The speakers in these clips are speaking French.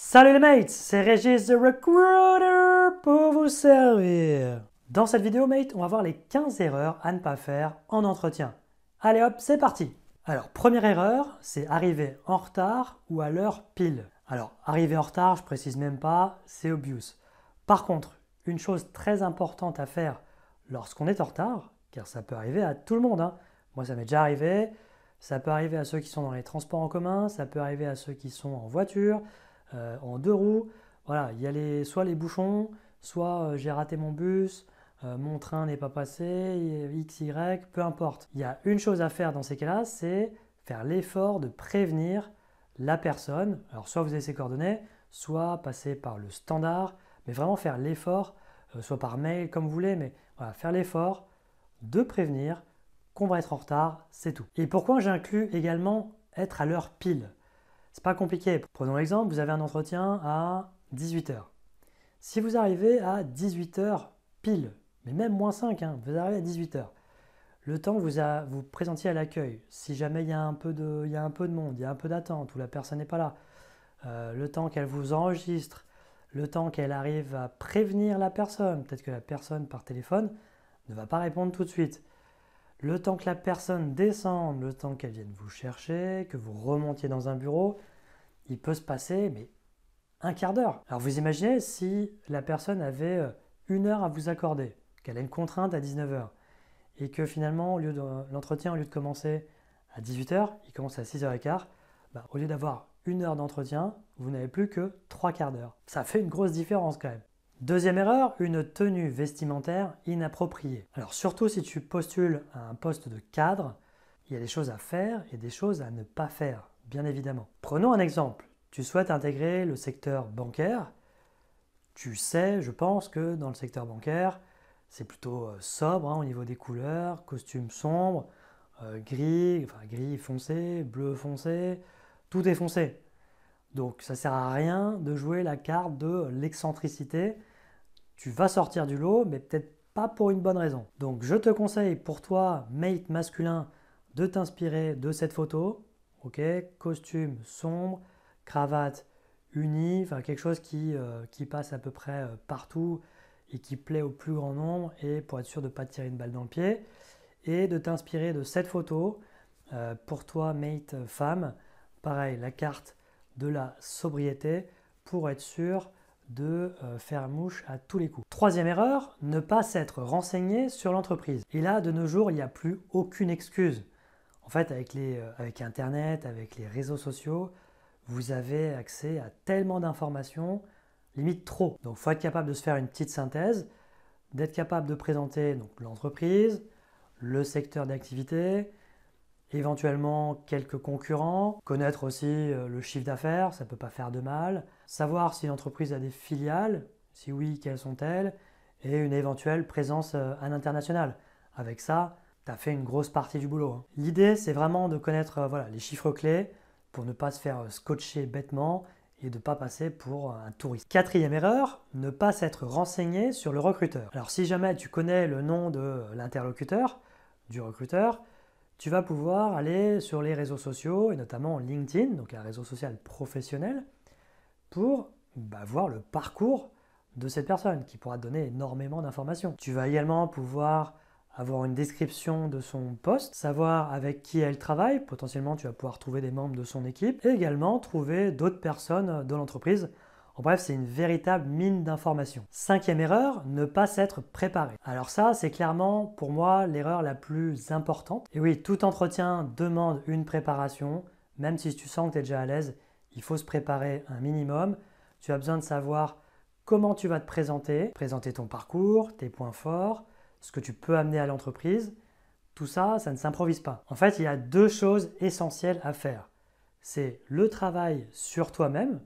Salut les mates, c'est Régis the Recruiter pour vous servir. Dans cette vidéo mate, on va voir les 15 erreurs à ne pas faire en entretien. Allez hop, c'est parti. Alors, première erreur, c'est arriver en retard ou à l'heure pile. Alors, arriver en retard, je précise même pas, c'est obvious. Par contre, une chose très importante à faire lorsqu'on est en retard, car ça peut arriver à tout le monde. Hein. Moi, ça m'est déjà arrivé. Ça peut arriver à ceux qui sont dans les transports en commun, ça peut arriver à ceux qui sont en voiture, euh, en deux roues. Voilà, il y a les, soit les bouchons, soit euh, j'ai raté mon bus, euh, mon train n'est pas passé, X, Y, peu importe. Il y a une chose à faire dans ces cas-là, c'est faire l'effort de prévenir la personne. Alors soit vous avez ses coordonnées, soit passer par le standard, mais vraiment faire l'effort, soit par mail, comme vous voulez, mais voilà, faire l'effort de prévenir qu'on va être en retard, c'est tout. Et pourquoi j'inclus également être à l'heure pile c'est pas compliqué. Prenons l'exemple, vous avez un entretien à 18h. Si vous arrivez à 18h pile, mais même moins 5, hein, vous arrivez à 18h, le temps que vous vous présentiez à l'accueil, si jamais il y, a un peu de, a un peu de monde, il y a un peu d'attente ou la personne n'est pas là, euh, le temps qu'elle vous enregistre, le temps qu'elle arrive à prévenir la personne, peut-être que la personne par téléphone ne va pas répondre tout de suite. Le temps que la personne descende, le temps qu'elle vienne vous chercher, que vous remontiez dans un bureau, il peut se passer mais un quart d'heure. Alors vous imaginez si la personne avait euh, une heure à vous accorder, qu'elle a une contrainte à 19h, et que finalement au lieu de l'entretien, au lieu de commencer à 18h, il commence à 6h15, bah, au lieu d'avoir une heure d'entretien, vous n'avez plus que trois quarts d'heure. Ça fait une grosse différence quand même. Deuxième erreur, une tenue vestimentaire inappropriée. Alors surtout si tu postules à un poste de cadre, il y a des choses à faire et des choses à ne pas faire, bien évidemment. Prenons un exemple. Tu souhaites intégrer le secteur bancaire. Tu sais, je pense que dans le secteur bancaire, c'est plutôt euh, sobre hein, au niveau des couleurs, costume sombre, euh, gris, enfin gris foncé, bleu foncé, tout est foncé. Donc ça sert à rien de jouer la carte de l'excentricité tu vas sortir du lot, mais peut-être pas pour une bonne raison. Donc je te conseille pour toi, mate masculin, de t'inspirer de cette photo. Ok, costume sombre, cravate unie, enfin quelque chose qui, euh, passe à peu près euh, partout et qui plaît au plus grand nombre et pour être sûr de ne pas te tirer une balle dans le pied et de t'inspirer de cette photo euh, pour toi mate femme pareil la carte de la sobriété pour être sûr de euh, faire mouche à tous les coups. Troisième erreur, ne pas s'être renseigné sur l'entreprise. Et là, de nos jours, il n'y a plus aucune excuse. En fait, avec, les, euh, avec Internet, avec les réseaux sociaux, vous avez accès à tellement d'informations, limite trop. Donc, il faut être capable de se faire une petite synthèse, d'être capable de présenter l'entreprise, le secteur d'activité, éventuellement quelques concurrents, connaître aussi euh, le chiffre d'affaires, ça ne peut pas faire de mal, savoir si l'entreprise a des filiales, si oui, quelles sont-elles, et une éventuelle présence euh, à l'international. Avec ça, tu as fait une grosse partie du boulot. Hein. L'idée, c'est vraiment de connaître euh, voilà, les chiffres clés pour ne pas se faire scotcher bêtement et de ne pas passer pour un touriste. Quatrième erreur, ne pas s'être renseigné sur le recruteur. Alors si jamais tu connais le nom de l'interlocuteur, du recruteur, tu vas pouvoir aller sur les réseaux sociaux et notamment LinkedIn, donc un réseau social professionnel, pour bah, voir le parcours de cette personne qui pourra te donner énormément d'informations. Tu vas également pouvoir avoir une description de son poste, savoir avec qui elle travaille, potentiellement tu vas pouvoir trouver des membres de son équipe, et également trouver d'autres personnes de l'entreprise en bref, c'est une véritable mine d'informations. Cinquième erreur, ne pas s'être préparé. Alors ça, c'est clairement pour moi l'erreur la plus importante. Et oui, tout entretien demande une préparation, même si tu sens que tu es déjà à l'aise, il faut se préparer un minimum. Tu as besoin de savoir comment tu vas te présenter, présenter ton parcours, tes points forts, ce que tu peux amener à l'entreprise. Tout ça, ça ne s'improvise pas. En fait, il y a deux choses essentielles à faire. C'est le travail sur toi-même,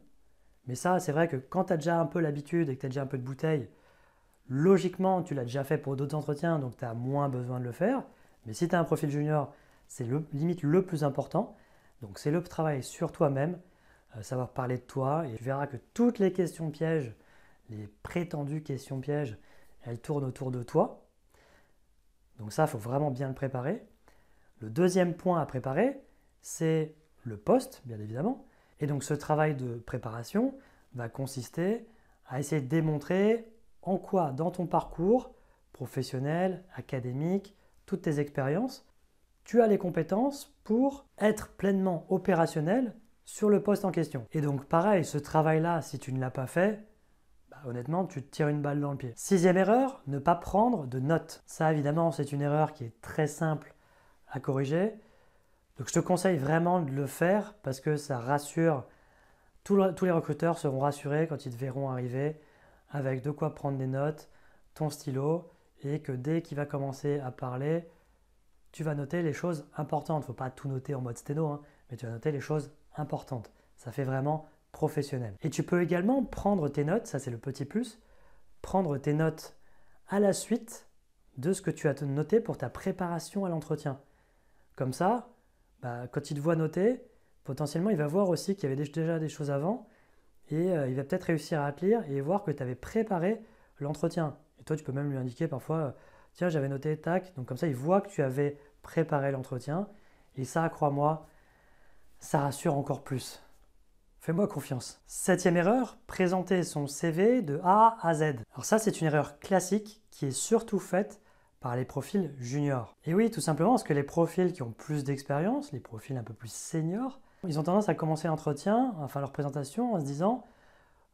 mais ça, c'est vrai que quand tu as déjà un peu l'habitude et que tu as déjà un peu de bouteille, logiquement, tu l'as déjà fait pour d'autres entretiens, donc tu as moins besoin de le faire. Mais si tu as un profil junior, c'est le, limite le plus important. Donc c'est le travail sur toi-même, euh, savoir parler de toi, et tu verras que toutes les questions pièges, les prétendues questions pièges, elles tournent autour de toi. Donc ça, il faut vraiment bien le préparer. Le deuxième point à préparer, c'est le poste, bien évidemment, et donc ce travail de préparation va consister à essayer de démontrer en quoi dans ton parcours professionnel, académique, toutes tes expériences, tu as les compétences pour être pleinement opérationnel sur le poste en question. Et donc pareil, ce travail-là, si tu ne l'as pas fait, bah, honnêtement, tu te tires une balle dans le pied. Sixième erreur, ne pas prendre de notes. Ça, évidemment, c'est une erreur qui est très simple à corriger. Donc je te conseille vraiment de le faire parce que ça rassure, tous les recruteurs seront rassurés quand ils te verront arriver avec de quoi prendre des notes, ton stylo, et que dès qu'il va commencer à parler, tu vas noter les choses importantes. Il ne faut pas tout noter en mode sténo, hein, mais tu vas noter les choses importantes. Ça fait vraiment professionnel. Et tu peux également prendre tes notes, ça c'est le petit plus, prendre tes notes à la suite de ce que tu as noté pour ta préparation à l'entretien. Comme ça, bah, quand il te voit noter, potentiellement, il va voir aussi qu'il y avait déjà des choses avant et euh, il va peut-être réussir à te lire et voir que tu avais préparé l'entretien. Et toi, tu peux même lui indiquer parfois, euh, tiens, j'avais noté, tac. Donc comme ça, il voit que tu avais préparé l'entretien. Et ça, crois-moi, ça rassure encore plus. Fais-moi confiance. Septième erreur, présenter son CV de A à Z. Alors ça, c'est une erreur classique qui est surtout faite par les profils juniors. Et oui, tout simplement parce que les profils qui ont plus d'expérience, les profils un peu plus seniors, ils ont tendance à commencer l'entretien, enfin leur présentation, en se disant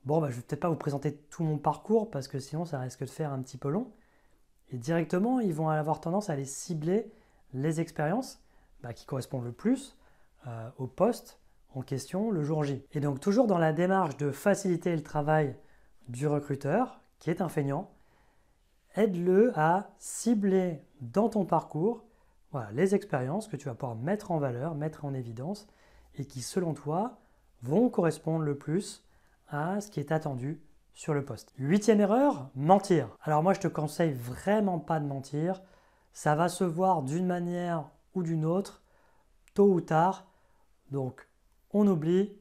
Bon, bah, je ne vais peut-être pas vous présenter tout mon parcours parce que sinon ça risque de faire un petit peu long. Et directement, ils vont avoir tendance à aller cibler les expériences bah, qui correspondent le plus euh, au poste en question le jour J. Et donc, toujours dans la démarche de faciliter le travail du recruteur, qui est un feignant, aide-le à cibler dans ton parcours les expériences que tu vas pouvoir mettre en valeur, mettre en évidence et qui, selon toi, vont correspondre le plus à ce qui est attendu sur le poste. Huitième erreur, mentir. Alors moi, je te conseille vraiment pas de mentir. Ça va se voir d'une manière ou d'une autre, tôt ou tard. Donc, on oublie,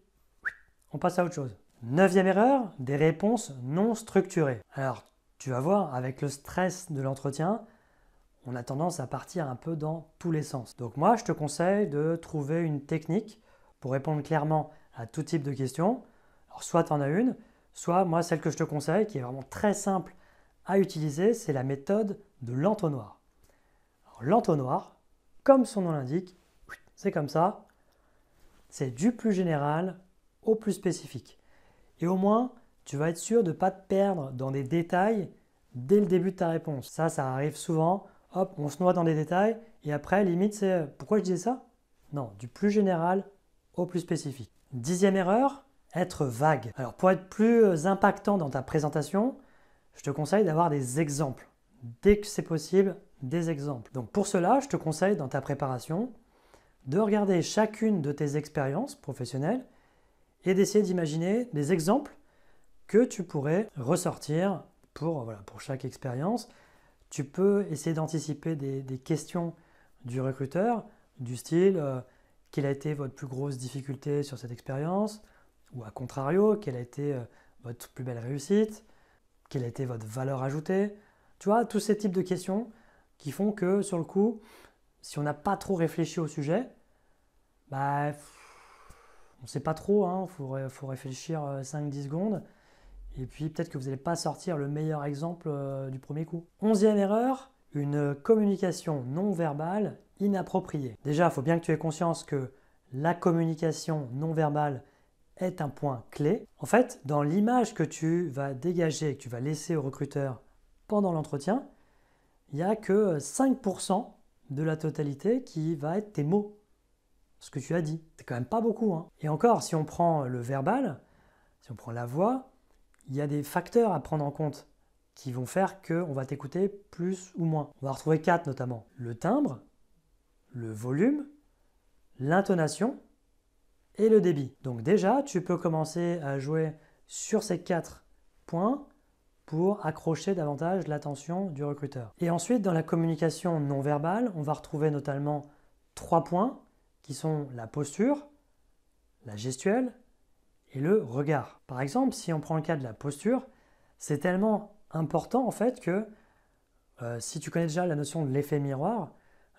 on passe à autre chose. Neuvième erreur, des réponses non structurées. Alors, tu vas voir, avec le stress de l'entretien, on a tendance à partir un peu dans tous les sens. Donc moi, je te conseille de trouver une technique pour répondre clairement à tout type de questions. Alors soit tu en as une, soit moi, celle que je te conseille, qui est vraiment très simple à utiliser, c'est la méthode de l'entonnoir. L'entonnoir, comme son nom l'indique, c'est comme ça, c'est du plus général au plus spécifique. Et au moins, tu vas être sûr de ne pas te perdre dans des détails dès le début de ta réponse. Ça, ça arrive souvent. Hop, on se noie dans des détails et après, limite, c'est euh, pourquoi je disais ça Non, du plus général au plus spécifique. Dixième erreur, être vague. Alors, pour être plus euh, impactant dans ta présentation, je te conseille d'avoir des exemples. Dès que c'est possible, des exemples. Donc, pour cela, je te conseille dans ta préparation de regarder chacune de tes expériences professionnelles et d'essayer d'imaginer des exemples que tu pourrais ressortir pour, chaque expérience. Tu peux essayer d'anticiper des, questions du recruteur, du style euh, quelle a été votre plus grosse difficulté sur cette expérience, ou à contrario, quelle a été euh, votre plus belle réussite, quelle a été votre valeur ajoutée. Tu vois, tous ces types de questions qui font que sur le coup, si on n'a pas trop réfléchi au sujet, bah, on ne sait pas trop, il hein. faut réfléchir 5-10 euh, secondes. Et puis peut-être que vous n'allez pas sortir le meilleur exemple euh, du premier coup. Onzième erreur, une communication non verbale inappropriée. Déjà, il faut bien que tu aies conscience que la communication non verbale est un point clé. En fait, dans l'image que tu vas dégager que tu vas laisser au recruteur pendant l'entretien, il n'y a que 5% de la totalité qui va être tes mots, ce que tu as dit. C'est quand même pas beaucoup. Hein. Et encore, si on prend le verbal, si on prend la voix, il y a des facteurs à prendre en compte qui vont faire qu'on va t'écouter plus ou moins. On va retrouver quatre notamment. Le timbre, le volume, l'intonation et le débit. Donc déjà, tu peux commencer à jouer sur ces quatre points pour accrocher davantage l'attention du recruteur. Et ensuite, dans la communication non verbale, on va retrouver notamment trois points qui sont la posture, la gestuelle et le regard. Par exemple, si on prend le cas de la posture, c'est tellement important en fait que euh, si tu connais déjà la notion de l'effet miroir,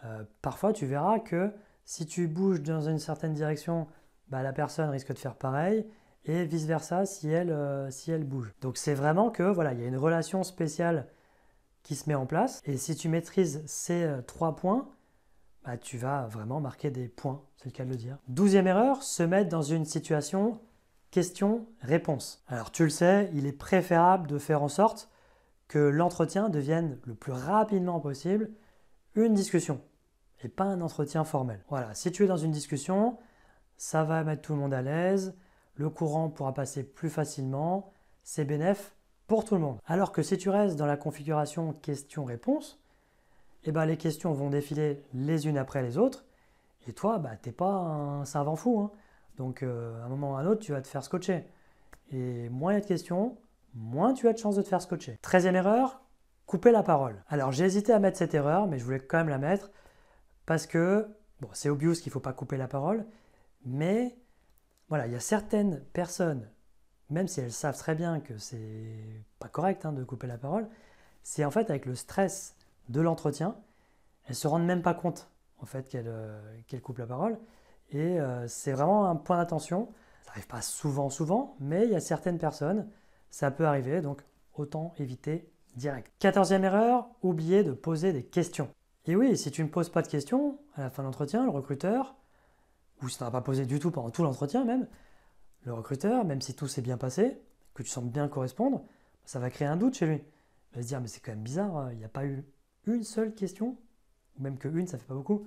euh, parfois tu verras que si tu bouges dans une certaine direction, bah, la personne risque de faire pareil et vice versa si elle, euh, si elle bouge. Donc c'est vraiment que voilà, il y a une relation spéciale qui se met en place et si tu maîtrises ces trois points, bah, tu vas vraiment marquer des points, c'est le cas de le dire. Douzième erreur, se mettre dans une situation Question-réponse. Alors tu le sais, il est préférable de faire en sorte que l'entretien devienne le plus rapidement possible une discussion et pas un entretien formel. Voilà, si tu es dans une discussion, ça va mettre tout le monde à l'aise, le courant pourra passer plus facilement, c'est bénéf pour tout le monde. Alors que si tu restes dans la configuration question-réponse, eh ben, les questions vont défiler les unes après les autres et toi, bah, t'es pas un savant fou. Hein. Donc, euh, à un moment ou à un autre, tu vas te faire scotcher. Et moins il y a de questions, moins tu as de chances de te faire scotcher. Treizième erreur, couper la parole. Alors, j'ai hésité à mettre cette erreur, mais je voulais quand même la mettre parce que, bon, c'est obvious qu'il ne faut pas couper la parole, mais voilà, il y a certaines personnes, même si elles savent très bien que c'est pas correct hein, de couper la parole, c'est en fait avec le stress de l'entretien, elles se rendent même pas compte en fait qu'elles euh, coupent la parole. Et euh, c'est vraiment un point d'attention. Ça n'arrive pas souvent, souvent, mais il y a certaines personnes, ça peut arriver, donc autant éviter direct. Quatorzième erreur, oublier de poser des questions. Et oui, si tu ne poses pas de questions, à la fin de l'entretien, le recruteur, ou si tu n'as pas posé du tout pendant tout l'entretien même, le recruteur, même si tout s'est bien passé, que tu sembles bien correspondre, ça va créer un doute chez lui. Il va se dire, mais c'est quand même bizarre, hein, il n'y a pas eu une seule question, ou même que une, ça fait pas beaucoup.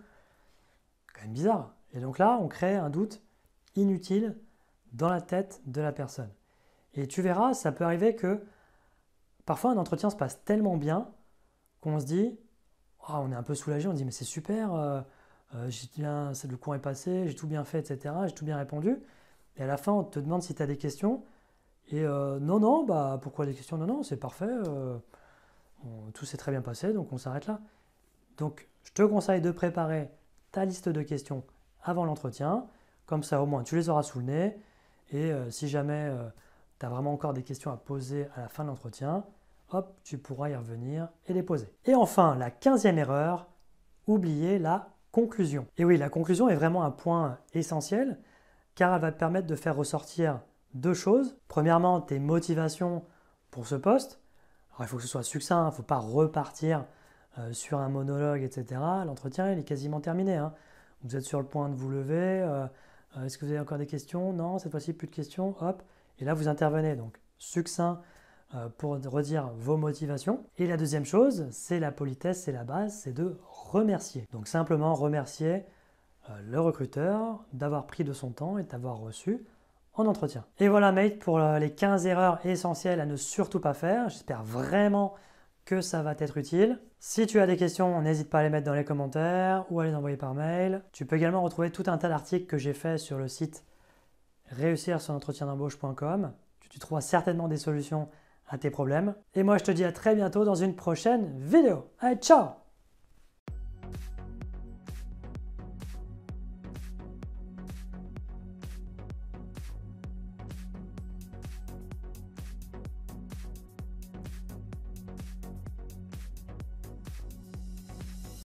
Quand même bizarre. Et donc là, on crée un doute inutile dans la tête de la personne. Et tu verras, ça peut arriver que parfois un entretien se passe tellement bien qu'on se dit, ah, on est un peu soulagé, on se dit mais c'est super, euh, euh, le cours est passé, j'ai tout bien fait, etc., j'ai tout bien répondu. Et à la fin, on te demande si tu as des questions. Et euh, non, non, bah pourquoi des questions Non, non, c'est parfait, tout s'est très bien passé, donc on s'arrête là. Donc je te conseille de préparer ta liste de questions avant l'entretien. Comme ça, au moins, tu les auras sous le nez. Et euh, si jamais euh, tu as vraiment encore des questions à poser à la fin de l'entretien, hop, tu pourras y revenir et les poser. Et enfin, la quinzième erreur, oublier la conclusion. Et oui, la conclusion est vraiment un point essentiel car elle va te permettre de faire ressortir deux choses. Premièrement, tes motivations pour ce poste. Alors, il faut que ce soit succinct, il ne faut pas repartir euh, sur un monologue, etc. L'entretien, il est quasiment terminé. Hein. Vous êtes sur le point de vous lever. Euh, euh, est-ce que vous avez encore des questions Non, cette fois-ci, plus de questions. Hop. Et là, vous intervenez. Donc, succinct euh, pour redire vos motivations. Et la deuxième chose, c'est la politesse, c'est la base, c'est de remercier. Donc, simplement remercier le recruteur d'avoir pris de son temps et d'avoir reçu en entretien. Et voilà, mate, pour les 15 erreurs essentielles à ne surtout pas faire. J'espère vraiment que ça va être utile. Si tu as des questions, n'hésite pas à les mettre dans les commentaires ou à les envoyer par mail. Tu peux également retrouver tout un tas d'articles que j'ai fait sur le site réussir sur entretien d'embauche.com. Tu trouveras certainement des solutions à tes problèmes. Et moi, je te dis à très bientôt dans une prochaine vidéo. Allez, ciao